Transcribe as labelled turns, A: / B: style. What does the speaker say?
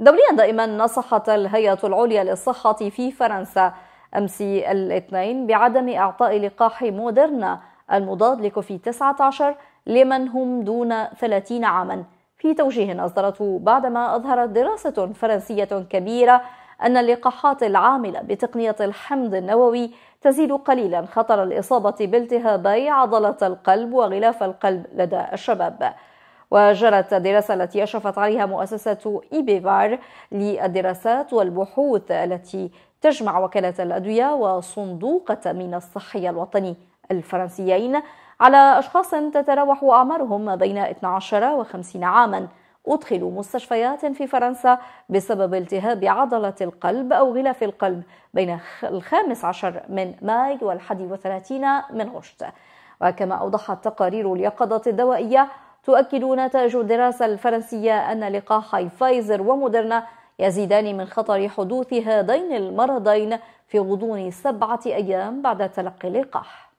A: دوليا دائما نصحت الهيئة العليا للصحة في فرنسا أمس الاثنين بعدم إعطاء لقاح مودرنا المضاد لكوفيد 19 لمن هم دون 30 عاما في توجيه أصدرته بعدما أظهرت دراسة فرنسية كبيرة أن اللقاحات العاملة بتقنية الحمض النووي تزيد قليلا خطر الإصابة بالتهابي عضلة القلب وغلاف القلب لدى الشباب وجرت الدراسة التي أشرفت عليها مؤسسة إيبيفار للدراسات والبحوث التي تجمع وكالة الأدوية وصندوق التأمين الصحي الوطني الفرنسيين على أشخاص تتراوح أعمارهم بين 12 و 50 عاماً أدخلوا مستشفيات في فرنسا بسبب التهاب عضلة القلب أو غلاف القلب بين الخامس عشر من مايو والحادي وثلاثين من غشت وكما أوضحت تقارير اليقظة الدوائية تؤكد نتائج الدراسة الفرنسية أن لقاحي فايزر وموديرنا يزيدان من خطر حدوث هذين المرضين في غضون سبعة أيام بعد تلقي اللقاح